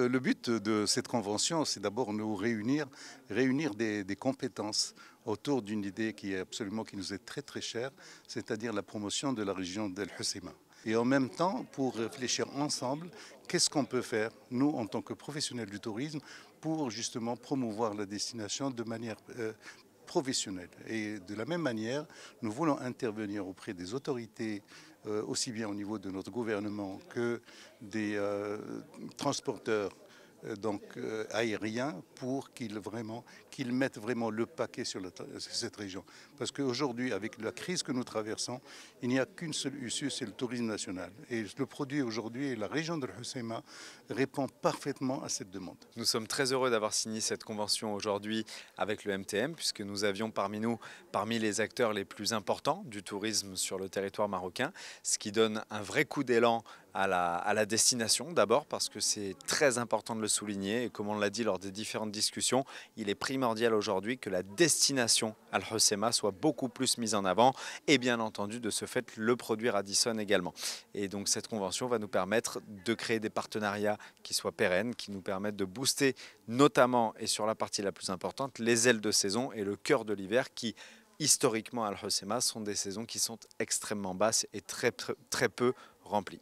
Euh, le but de cette convention, c'est d'abord nous réunir, réunir des, compétences autour d'une idée qui est absolument qui nous est très très chère, c'est-à-dire la promotion de la région d'El Hussema. Et en même temps, pour réfléchir ensemble, qu'est-ce qu'on peut faire, nous, en tant que professionnels du tourisme, pour justement promouvoir la destination de manière euh, professionnels Et de la même manière, nous voulons intervenir auprès des autorités, euh, aussi bien au niveau de notre gouvernement que des euh, transporteurs euh, donc, euh, aérien pour qu'ils vraiment, mettent vraiment le paquet sur, cette région. Parce qu'aujourd'hui, avec la crise que nous traversons, il n'y a qu'une seule issue, c'est le tourisme national. Et le produit aujourd'hui, la région de Husseima répond parfaitement à cette demande. Nous sommes très heureux d'avoir signé cette convention aujourd'hui avec le MTM, puisque nous avions parmi nous, parmi les acteurs les plus importants du tourisme sur le territoire marocain, ce qui donne un vrai coup d'élan à la, destination d'abord parce que c'est très important de le souligner et comme on l'a dit lors des différentes discussions, il est primordial aujourd'hui que la destination al soit beaucoup plus mise en avant et bien entendu de ce fait le produit Radisson également. Et donc cette convention va nous permettre de créer des partenariats qui soient pérennes, qui nous permettent de booster notamment et sur la partie la plus importante les ailes de saison et le cœur de l'hiver qui historiquement al sont des saisons qui sont extrêmement basses et très, très peu remplies.